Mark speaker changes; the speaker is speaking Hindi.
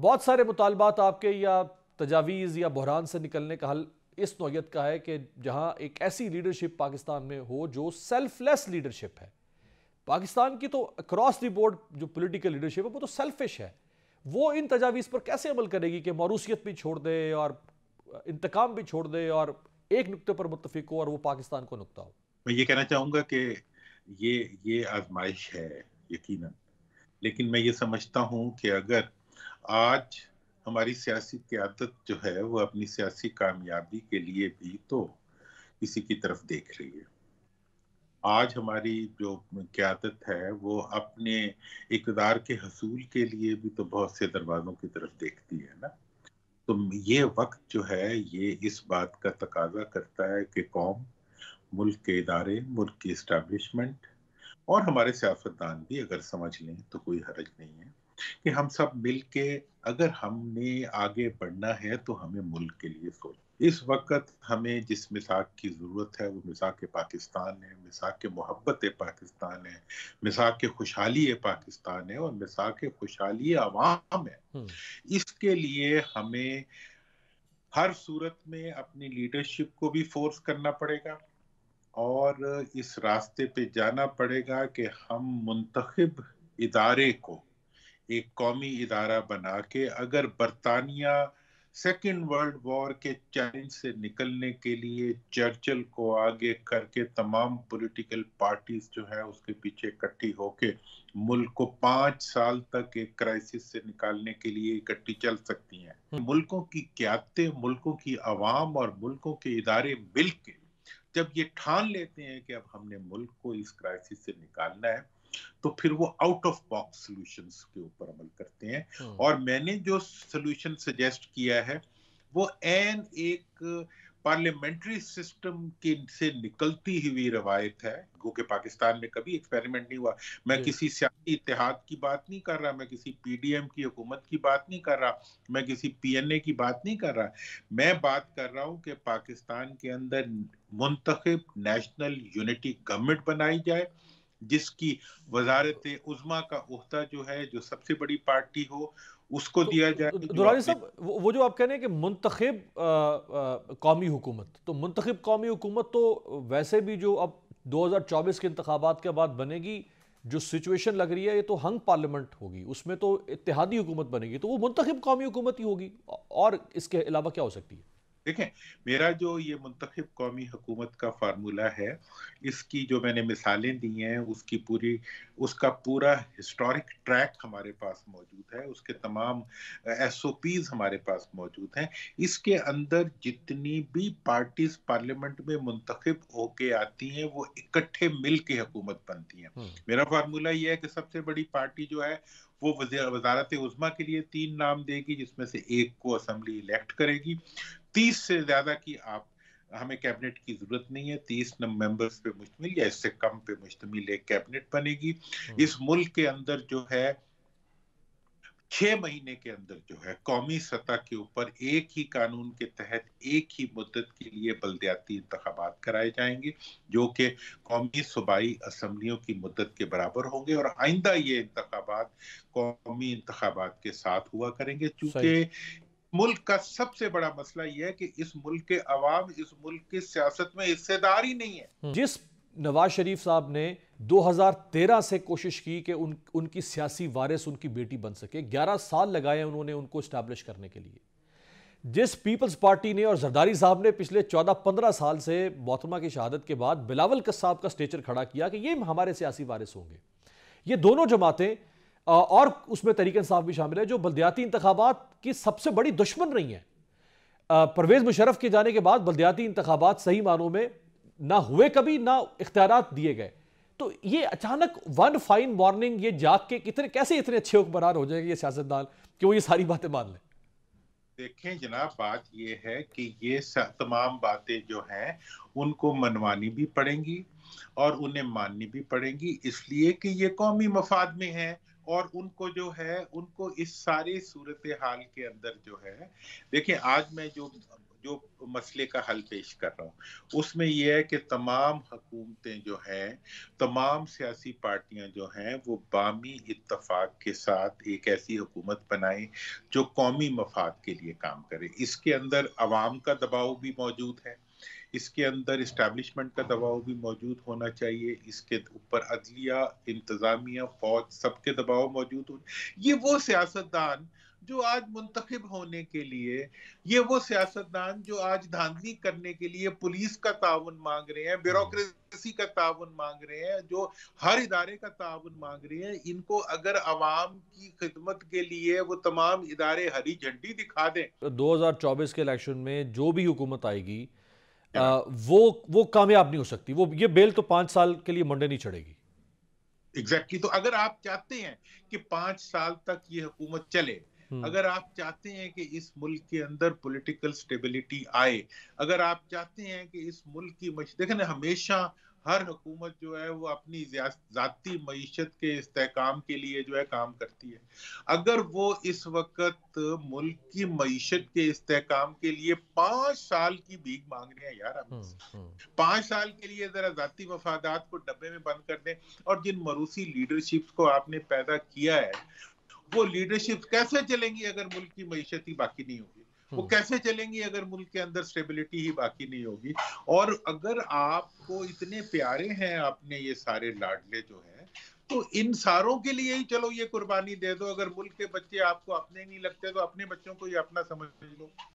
Speaker 1: बहुत सारे मुतालबात आपके या तजावीज़ या बहरान से निकलने का हल इस नोयत का है कि जहाँ एक ऐसी लीडरशिप पाकिस्तान में हो जो सेल्फलेस लीडरशिप है पाकिस्तान की तो अक्रॉस दी बोर्ड जो पोलिटिकल लीडरशिप है वो तो सेल्फिश है वो इन तजावीज़ पर कैसे अमल करेगी कि मरूसियत भी छोड़ दे और इंतकाम भी छोड़ दे और एक नुकते पर मुतफिक हो और वो पाकिस्तान को नुकता हो
Speaker 2: मैं ये कहना चाहूँगा कि ये ये आजमाइश है यकीन लेकिन मैं ये समझता हूँ कि अगर आज हमारी सियासी क्यादत जो है वो अपनी सियासी कामयाबी के लिए भी तो इसी की तरफ देख रही है आज हमारी जो क्यादत है वो अपने इकदार के हसूल के लिए भी तो बहुत से दरवाजों की तरफ देखती है ना तो ये वक्त जो है ये इस बात का तकाजा करता है कि कौम मुल्क के इदारे मुल्क की इस्टेब्लिशमेंट और हमारे सियासतदान भी अगर समझ लें तो कोई हरज नहीं है कि हम सब मिल के अगर हमने आगे बढ़ना है तो हमें मुल्क के लिए सोच इस वक्त हमें जिस मिसाक की ज़रूरत है वो मिसाक के पाकिस्तान है मिसाक के मोहब्बत पाकिस्तान है मिसाक के खुशहाली पाकिस्तान है और मिसाक खुशहाली आवाम है हम्म। इसके लिए हमें हर सूरत में अपनी लीडरशिप को भी फोर्स करना पड़ेगा और इस रास्ते पे जाना पड़ेगा कि हम मुंतखब इदारे को एक कौमी इदारा बना के अगर बरतानिया सेकेंड वर्ल्ड वॉर के चैलेंज से निकलने के लिए चर्चल को आगे करके तमाम पॉलिटिकल पार्टीज जो है उसके पीछे इकट्ठी होके मुल्क को पांच साल तक एक क्राइसिस से निकालने के लिए इकट्ठी चल सकती हैं हम्म। मुल्कों की क्यादतें मुल्कों की आवाम और मुल्कों के इदारे मिल के जब ये ठान लेते हैं कि अब हमने मुल्क को इस क्राइसिस से निकालना है तो फिर वो आउट ऑफ बॉक्स सॉल्यूशंस के ऊपर अमल करते हैं हम्म। और मैंने जो सॉल्यूशन सजेस्ट किया है वो एन एक पार्लियामेंट्री सिस्टम के से निकलती हुई रवायत है क्योंकि पाकिस्तान में कभी एक्सपेरिमेंट नहीं हुआ मैं हम्म। किसी सियासी इतिहाद की बात नहीं कर रहा मैं किसी पीडीएम की हुकूमत की बात नहीं कर रहा मैं किसी पीएनए की बात नहीं कर रहा मैं बात कर रहा हूं कि पाकिस्तान के अंदर मुंतखब नेशनल यूनिटी गवर्नमेंट बनाई जाए जिसकी वजारत उजमा का उहदा जो है जो सबसे बड़ी पार्टी हो उसको तो, दिया जाए दुरानी साहब
Speaker 1: वो जो आप कह रहे हैं कि मुंतखब कौमी हुकूमत तो मुंतखब कौमी हुकूमत तो वैसे भी जो अब 2024 के इंतबात के बाद बनेगी जो सिचुएशन लग रही है ये तो हंग पार्लियामेंट होगी उसमें तो इतिहादी हुकूमत बनेगी तो वो मुंतखब कौमी हुकूमत ही होगी और इसके अलावा क्या हो सकती है देखें मेरा जो ये मुंतखब
Speaker 2: कौमी हुकूमत का फार्मूला है इसकी जो मैंने मिसालें दी हैं उसकी पूरी उसका पूरा हिस्टोरिक ट्रैक हमारे पास मौजूद है उसके तमाम एस ओ पीज हमारे पास मौजूद हैं इसके अंदर जितनी भी पार्टीज पार्लियामेंट में मुंतखब होके आती हैं वो इकट्ठे मिल के हकूमत बनती हैं हम्म। मेरा फार्मूला ये है कि सबसे बड़ी पार्टी जो है वो वजारत उजमा के लिए तीन नाम देगी जिसमें से एक को असम्बली इलेक्ट करेगी तीस से ज्यादा की आप हमें कैबिनेट की जरूरत नहीं है तीस मेंबर्स पे मुश्तमिल या इससे कम पे मुश्तमिल एक कैबिनेट बनेगी हम्म। इस मुल्क के अंदर जो है छह महीने के अंदर जो है कौमी सतह के ऊपर एक ही कानून के तहत एक ही मुद्दत के लिए बलदयाती इंतबात कराए जाएंगे जो कि कौमी सूबाई असम्बलियों की मुद्दत के बराबर होंगे और आइंदा ये इंतबात कौमी इंतबात के साथ हुआ करेंगे चूंकि मुल्क का सबसे बड़ा मसला यह है कि इस मुल्क के अवाम इस मुल्क की सियासत में हिस्सेदार ही नहीं है
Speaker 1: हम्म। जिस नवाज शरीफ साहब ने 2013 से कोशिश की कि उन उनकी सियासी वारिस उनकी बेटी बन सके 11 साल लगाए उन्होंने उनको इस्टेब्लिश करने के लिए जिस पीपल्स पार्टी ने और जरदारी साहब ने पिछले 14-15 साल से मोहतमा की शहादत के बाद बिलावल कस साहब का स्टेचर खड़ा किया कि ये हमारे सियासी वारिस होंगे ये दोनों जमातें और उसमें तरीक इंसाफ भी शामिल है जो बलदियाती इंतबात की सबसे बड़ी दुश्मन रही हैं परवेज़ मुशरफ के जाने के बाद बलदियाती इंतबात सही मानों में ना हुए कभी ना इख्तियार दिए गए तो ये अचानक वन फाइन मॉर्निंग ये जाग के कितने कैसे इतने अच्छे हुक्मरान हो जाएंगे ये सियासतदान कि वो ये सारी बातें मान लें
Speaker 2: देखें जनाब बात ये है कि ये तमाम बातें जो हैं उनको मनवानी भी पड़ेंगी और उन्हें माननी भी पड़ेंगी इसलिए कि ये कौमी मफाद में है और उनको जो है उनको इस सारी सूरत हाल के अंदर जो है देखिए आज मैं जो जो मसले का हल पेश कर रहा हूँ उसमें यह है कि तमाम हुकूमतें जो हैं तमाम सियासी पार्टियां जो हैं वो बामी इतफाक के साथ एक ऐसी हुकूमत बनाएं जो कौमी मफाद के लिए काम करे इसके अंदर आवाम का दबाव भी मौजूद है इसके अंदर इस्टेब्लिशमेंट का दबाव भी मौजूद होना चाहिए इसके ऊपर अदलिया इंतजामिया फौज सबके दबाव मौजूद हो ये वो सियासतदान जो आज मुंतखब होने के लिए ये वो सियासतदान जो आज धांधली करने के लिए पुलिस का ताउन मांग रहे हैं ब्यूरोसी का ताउन मांग रहे हैं जो हर इदारे का ताउन मांग रहे हैं इनको अगर अवाम की खिदमत के लिए वो तमाम इदारे
Speaker 1: हरी झंडी दिखा दें 2024 के इलेक्शन में जो भी हुकूमत आएगी आ, वो वो कामयाब नहीं हो सकती वो ये बेल तो पांच साल के लिए मंडे नहीं चढ़ेगी एग्जैक्टली exactly. तो अगर आप चाहते हैं कि पांच साल तक ये हुकूमत चले हम्म। अगर आप
Speaker 2: चाहते हैं कि इस मुल्क के अंदर पॉलिटिकल स्टेबिलिटी आए अगर आप चाहते हैं कि इस मुल्क की मश देखें हमेशा हर हुकूमत जो है वो अपनी जाती मीशत के इसकाम के लिए जो है काम करती है अगर वो इस वक्त मुल्क की मीशत के इस्तेकाम के लिए पांच साल की भीख मांग रहे हैं यार हम्म, हम्म। पांच साल के लिए जरा जाती मफादात को डब्बे में बंद कर दें और जिन मरूसी लीडरशिप को आपने पैदा किया है वो लीडरशिप कैसे चलेंगी अगर मुल्क की मीशत ही बाकी नहीं होगी वो हम्म। कैसे चलेंगी अगर मुल्क के अंदर स्टेबिलिटी ही बाकी नहीं होगी और अगर आपको इतने प्यारे हैं आपने ये सारे लाडले जो है तो इन सारों के लिए ही चलो ये कुर्बानी दे दो अगर मुल्क के बच्चे आपको अपने नहीं लगते तो अपने बच्चों को ये अपना समझ लो